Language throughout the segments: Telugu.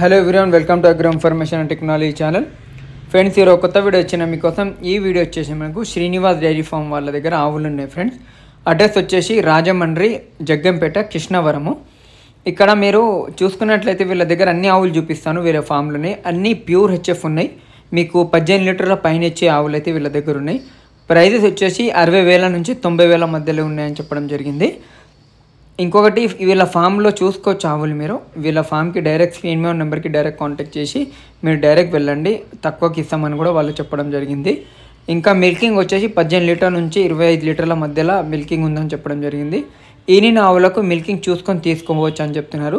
hello everyone welcome to agro information and technology channel friends ఈరోజు కొత్త వీడియో వచ్చిన మీకోసం ఈ వీడియో వచ్చేసి మనకు శ్రీనివాస్ డైరీ ఫామ్ వాళ్ళ దగ్గర ఆవులు ఉన్నాయి ఫ్రెండ్స్ అడ్రస్ వచ్చేసి రాజమండ్రి జగ్గంపేట కృష్ణవరము ఇక్కడ మీరు చూసుకున్నట్లయితే వీళ్ళ దగ్గర అన్ని ఆవులు చూపిస్తాను వీళ్ళ ఉన్నాయి అన్నీ ప్యూర్ హెచ్ఎఫ్ ఉన్నాయి మీకు పద్దెనిమిది లీటర్ల పైన ఇచ్చే ఆవులు అయితే వీళ్ళ దగ్గర ఉన్నాయి ప్రైజెస్ వచ్చేసి అరవై వేల నుంచి తొంభై వేల మధ్యలో ఉన్నాయని చెప్పడం జరిగింది ఇంకొకటి వీళ్ళ ఫామ్లో చూసుకోవచ్చు ఆవులు మీరు వీళ్ళ ఫామ్కి డైరెక్ట్ స్క్రీన్ మీద నెంబర్కి డైరెక్ట్ కాంటాక్ట్ చేసి మీరు డైరెక్ట్ వెళ్ళండి తక్కువకి ఇస్తామని కూడా వాళ్ళు చెప్పడం జరిగింది ఇంకా మిల్కింగ్ వచ్చేసి పద్దెనిమిది లీటర్ నుంచి ఇరవై ఐదు లీటర్ల మధ్యలో మిల్కింగ్ ఉందని చెప్పడం జరిగింది ఈనిన ఆవులకు మిల్కింగ్ చూసుకొని తీసుకోవచ్చు అని చెప్తున్నారు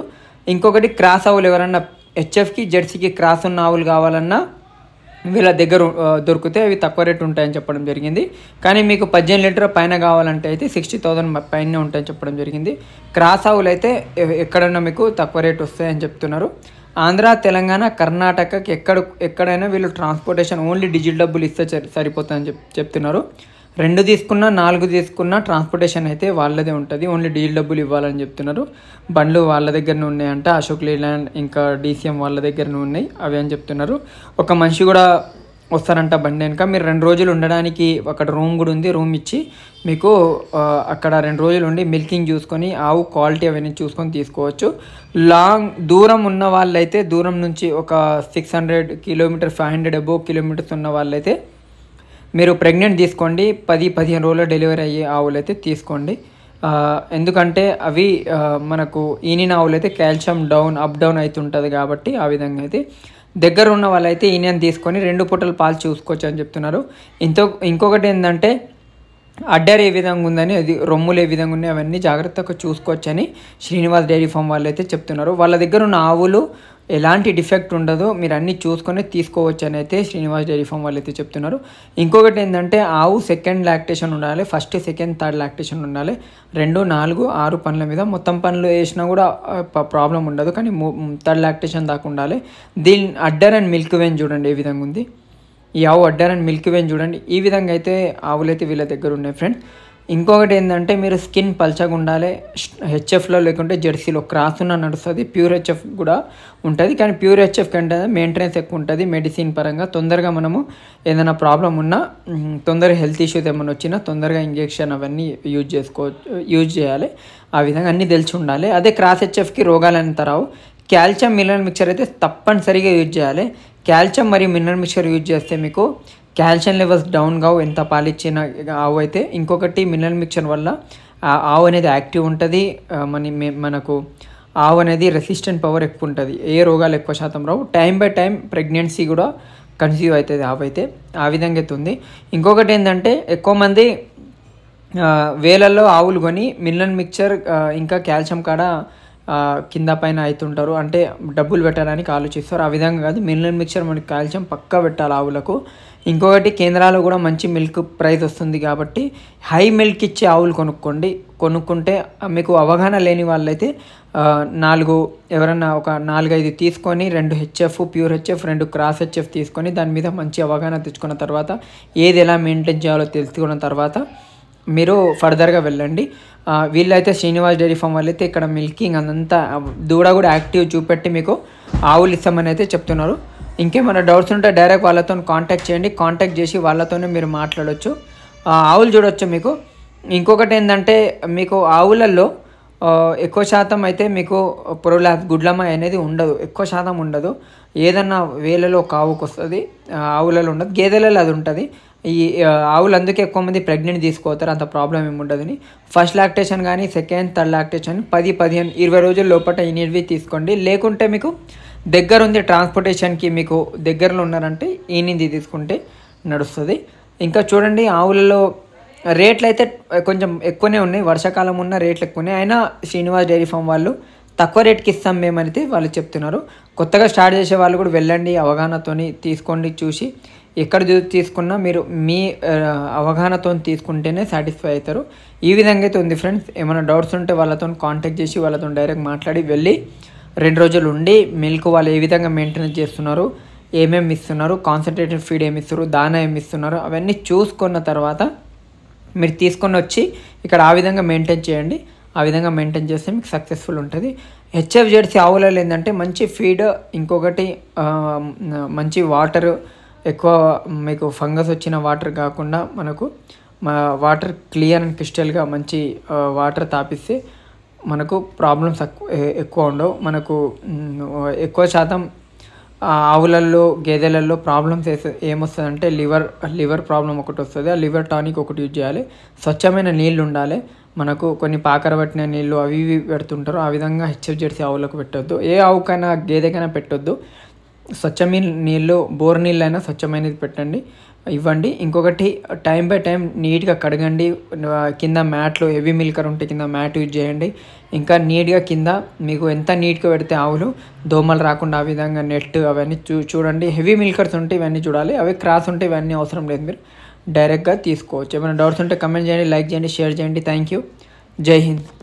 ఇంకొకటి క్రాస్ ఆవులు ఎవరన్నా హెచ్ఎఫ్కి జెర్సీకి క్రాస్ ఉన్న ఆవులు కావాలన్నా వీళ్ళ దగ్గర దొరికితే అవి తక్కువ రేట్ ఉంటాయని చెప్పడం జరిగింది కానీ మీకు పద్దెనిమిది లీటర్ పైన కావాలంటే అయితే సిక్స్టీ థౌసండ్ పైన ఉంటాయని చెప్పడం జరిగింది క్రాస్ ఆవులు అయితే ఎక్కడన్నా మీకు తక్కువ రేట్ వస్తాయని చెప్తున్నారు ఆంధ్ర తెలంగాణ కర్ణాటకకి ఎక్కడ ఎక్కడైనా వీళ్ళు ట్రాన్స్పోర్టేషన్ ఓన్లీ డిజిటల్ డబ్బులు ఇస్తే సరిపోతుందని చెప్ చెప్తున్నారు రెండు తీసుకున్నా నాలుగు తీసుకున్నా ట్రాన్స్పోర్టేషన్ అయితే వాళ్ళదే ఉంటుంది ఓన్లీ డీల్ డబ్బులు ఇవ్వాలని చెప్తున్నారు బండ్లు వాళ్ళ దగ్గరనే ఉన్నాయంట అశోక్ లీలాండ్ ఇంకా డీసీఎం వాళ్ళ దగ్గరనే ఉన్నాయి అవి అని చెప్తున్నారు ఒక మనిషి కూడా వస్తారంట బండి వెనుక మీరు రెండు రోజులు ఉండడానికి అక్కడ రూమ్ కూడా ఉంది రూమ్ ఇచ్చి మీకు అక్కడ రెండు రోజులు ఉండి మిల్కింగ్ చూసుకొని ఆవు క్వాలిటీ అవన్నీ చూసుకొని తీసుకోవచ్చు లాంగ్ దూరం ఉన్న వాళ్ళైతే దూరం నుంచి ఒక six hundred kilometer five hundred above kilometers ఉన్న వాళ్ళైతే మీరు ప్రెగ్నెంట్ తీసుకోండి పది పదిహేను రోజులు డెలివరీ అయ్యే ఆవులు అయితే తీసుకోండి ఎందుకంటే అవి మనకు ఈనిన ఆవులు అయితే కాల్షియం డౌన్ అప్ డౌన్ అవుతుంటుంది కాబట్టి ఆ విధంగా అయితే దగ్గర ఉన్న వాళ్ళైతే ఈనియన్ తీసుకొని రెండు పూటలు పాలు చూసుకోవచ్చు అని చెప్తున్నారు ఇంతో ఇంకొకటి ఏంటంటే అడ్డర్ ఏ విధంగా ఉందని అది రొమ్ములు ఏ విధంగా ఉన్నాయి అవన్నీ జాగ్రత్తగా చూసుకోవచ్చని శ్రీనివాస్ డైరీ ఫామ్ వాళ్ళు అయితే చెప్తున్నారు వాళ్ళ దగ్గర ఉన్న ఆవులు ఎలాంటి డిఫెక్ట్ ఉండదు మీరు అన్నీ చూసుకొని తీసుకోవచ్చు అని అయితే శ్రీనివాస్ డైరీ ఫామ్ వాళ్ళు అయితే చెప్తున్నారు ఇంకొకటి ఏంటంటే ఆవు సెకండ్ లాక్టేషన్ ఉండాలి ఫస్ట్ సెకండ్ థర్డ్ లాక్టేషన్ ఉండాలి రెండు నాలుగు ఆరు పనుల మీద మొత్తం పనులు వేసినా కూడా ప్రాబ్లం ఉండదు కానీ థర్డ్ లాక్టేషన్ దాకా ఉండాలి దీని అడ్డర్ అండ్ మిల్క్ వేన్ చూడండి ఏ విధంగా ఉంది ఈ ఆవు అడ్డర్ అండ్ మిల్క్ వేన్ చూడండి ఈ విధంగా అయితే ఆవులు అయితే వీళ్ళ దగ్గర ఉన్నాయి ఫ్రెండ్ ఇంకొకటి ఏంటంటే మీరు స్కిన్ పల్చగా ఉండాలి హెచ్ఎఫ్లో లేకుంటే జెర్సీలో క్రాస్ ఉన్న నడుస్తుంది ప్యూర్ హెచ్ఎఫ్ కూడా ఉంటుంది కానీ ప్యూర్ హెచ్ఎఫ్ కంటే మెయింటెనెన్స్ ఎక్కువ ఉంటుంది మెడిసిన్ పరంగా తొందరగా మనము ఏదైనా ప్రాబ్లం ఉన్నా తొందరగా హెల్త్ ఇష్యూస్ ఏమైనా వచ్చినా తొందరగా ఇంజెక్షన్ అవన్నీ యూజ్ చేసుకో యూజ్ చేయాలి ఆ విధంగా అన్నీ తెలిసి ఉండాలి అదే క్రాస్ హెచ్ఎఫ్కి రోగాలు అంత రావు క్యాల్షియం మినరల్ మిక్చర్ అయితే తప్పనిసరిగా యూజ్ చేయాలి క్యాల్షియం మరియు మినరల్ మిక్చర్ యూజ్ చేస్తే మీకు క్యాల్షియం లెవెల్స్ డౌన్ కావు ఎంత పాలిచ్చిన ఆవు అయితే ఇంకొకటి మినరల్ మిక్చర్ వల్ల ఆవు అనేది యాక్టివ్ ఉంటుంది మన మనకు ఆవు అనేది రెసిస్టెంట్ పవర్ ఎక్కువ ఉంటుంది ఏ రోగాలు ఎక్కువ శాతం రావు టైం బై టైం ప్రెగ్నెన్సీ కూడా కన్సీవ్ అవుతుంది ఆవు అయితే ఆ విధంగా అవుతుంది ఇంకొకటి ఏంటంటే ఎక్కువ మంది వేలల్లో ఆవులు కొని మిల్లన్ మిక్చర్ ఇంకా క్యాల్షియం కాడ కింద పైన అవుతుంటారు అంటే డబ్బులు పెట్టడానికి ఆలోచిస్తారు ఆ విధంగా కాదు మినరల్ మిక్చర్ మనకి కాల్చం పక్కా పెట్టాలి ఆవులకు ఇంకొకటి కేంద్రాలు కూడా మంచి మిల్క్ ప్రైస్ వస్తుంది కాబట్టి హై మిల్క్ ఇచ్చే ఆవులు కొనుక్కోండి కొనుక్కుంటే మీకు అవగాహన లేని వాళ్ళైతే నాలుగు ఎవరన్నా ఒక నాలుగైదు తీసుకొని రెండు హెచ్ఎఫ్ ప్యూర్ హెచ్ఎఫ్ రెండు క్రాస్ హెచ్ఎఫ్ తీసుకొని దాని మీద మంచి అవగాహన తెచ్చుకున్న తర్వాత ఏది ఎలా మెయింటైన్ చేయాలో తెలుసుకున్న తర్వాత మీరు ఫర్దర్గా వెళ్ళండి వీళ్ళైతే శ్రీనివాస్ డైరీ ఫామ్ అయితే ఇక్కడ మిల్కింగ్ అదంతా దూడ కూడా యాక్టివ్ చూపెట్టి మీకు ఆవులు ఇస్తామని అయితే చెప్తున్నారు ఇంకేమైనా డౌట్స్ ఉంటే డైరెక్ట్ వాళ్ళతో కాంటాక్ట్ చేయండి కాంటాక్ట్ చేసి వాళ్ళతోనే మీరు మాట్లాడవచ్చు ఆవులు చూడొచ్చు మీకు ఇంకొకటి ఏంటంటే మీకు ఆవులలో ఎక్కువ శాతం అయితే మీకు ప్రొలాబ్ గుడ్లమ్మ అనేది ఉండదు ఎక్కువ శాతం ఉండదు ఏదన్నా వేలలో ఒక ఆవుకు వస్తుంది ఆవులలో ఉండదు గేదెలలో అది ఉంటుంది ఈ ఆవులు అందుకే ఎక్కువ మంది ప్రెగ్నెంట్ తీసుకోతారు అంత ప్రాబ్లం ఏముండదని ఫస్ట్ లాక్టేషన్ కానీ సెకండ్ థర్డ్ లాక్టేషన్ పది పదిహేను ఇరవై రోజుల లోపల ఇనిటివి తీసుకోండి లేకుంటే మీకు దగ్గర ఉంది ట్రాన్స్పోర్టేషన్కి మీకు దగ్గరలో ఉన్నారంటే ఈనింది తీసుకుంటే నడుస్తుంది ఇంకా చూడండి ఆవులలో రేట్లు అయితే కొంచెం ఎక్కువనే ఉన్నాయి వర్షాకాలం ఉన్న రేట్లు ఎక్కువనే అయినా శ్రీనివాస్ డైరీ ఫామ్ వాళ్ళు తక్కువ రేట్కి ఇస్తాం మేమైతే వాళ్ళు చెప్తున్నారు కొత్తగా స్టార్ట్ చేసే వాళ్ళు కూడా వెళ్ళండి అవగాహనతోని తీసుకోండి చూసి ఎక్కడ తీసుకున్నా మీరు మీ అవగాహనతో తీసుకుంటేనే సాటిస్ఫై అవుతారు ఈ విధంగా అయితే ఉంది ఫ్రెండ్స్ ఏమైనా డౌట్స్ ఉంటే వాళ్ళతో కాంటాక్ట్ చేసి వాళ్ళతో డైరెక్ట్ మాట్లాడి వెళ్ళి రెండు రోజులు ఉండి మిల్క్ వాళ్ళు ఏ విధంగా మెయింటెనెన్స్ చేస్తున్నారు ఏమేమి ఇస్తున్నారు కాన్సన్ట్రేటెడ్ ఫీడ్ ఏమి ఇస్తారు దానా ఏమి ఇస్తున్నారు అవన్నీ చూసుకున్న తర్వాత మీరు తీసుకొని వచ్చి ఇక్కడ ఆ విధంగా మెయింటైన్ చేయండి ఆ విధంగా మెయింటైన్ చేస్తే మీకు సక్సెస్ఫుల్ ఉంటుంది హెచ్ఎఫ్ జెడ్సీ ఆవులలో ఏంటంటే మంచి ఫీడ్ ఇంకొకటి మంచి వాటర్ ఎక్కువ మీకు ఫంగస్ వచ్చిన వాటర్ కాకుండా మనకు మా వాటర్ క్లియర్ అండ్ క్రిస్టల్గా మంచి వాటర్ తాపిస్తే మనకు ప్రాబ్లమ్స్ ఎక్కువ ఉండవు మనకు ఎక్కువ శాతం ఆవులల్లో గేదెలల్లో ప్రాబ్లమ్స్ ఏమొస్తుందంటే లివర్ లివర్ ప్రాబ్లం ఒకటి వస్తుంది ఆ లివర్ టానిక్ ఒకటి యూజ్ చేయాలి స్వచ్ఛమైన నీళ్ళు ఉండాలి మనకు కొన్ని పాకర పట్టిన నీళ్ళు అవి ఇవి పెడుతుంటారు ఆ విధంగా హెచ్ఎఫ్ జెర్సీ ఆవులకు పెట్టొద్దు ఏ ఆవుకైనా గేదెకైనా పెట్టొద్దు స్వచ్ఛమైన నీళ్ళు బోర్ నీళ్ళు అయినా స్వచ్ఛమైనది పెట్టండి ఇవ్వండి ఇంకొకటి టైం బై టైం నీట్గా కడగండి కింద మ్యాట్లు హెవీ మిల్కర్ ఉంటే కింద మ్యాట్ యూజ్ చేయండి ఇంకా నీట్గా కింద మీకు ఎంత నీట్గా పెడితే ఆవులు దోమలు రాకుండా ఆ విధంగా నెట్ అవన్నీ చూ చూడండి హెవీ మిల్కర్స్ ఉంటే ఇవన్నీ చూడాలి అవి క్రాస్ ఉంటే ఇవన్నీ అవసరం లేదు మీరు డైరెక్ట్గా తీసుకోవచ్చు ఏమైనా డౌట్స్ ఉంటే కమెంట్ చేయండి లైక్ చేయండి షేర్ చేయండి థ్యాంక్ యూ జై హింద్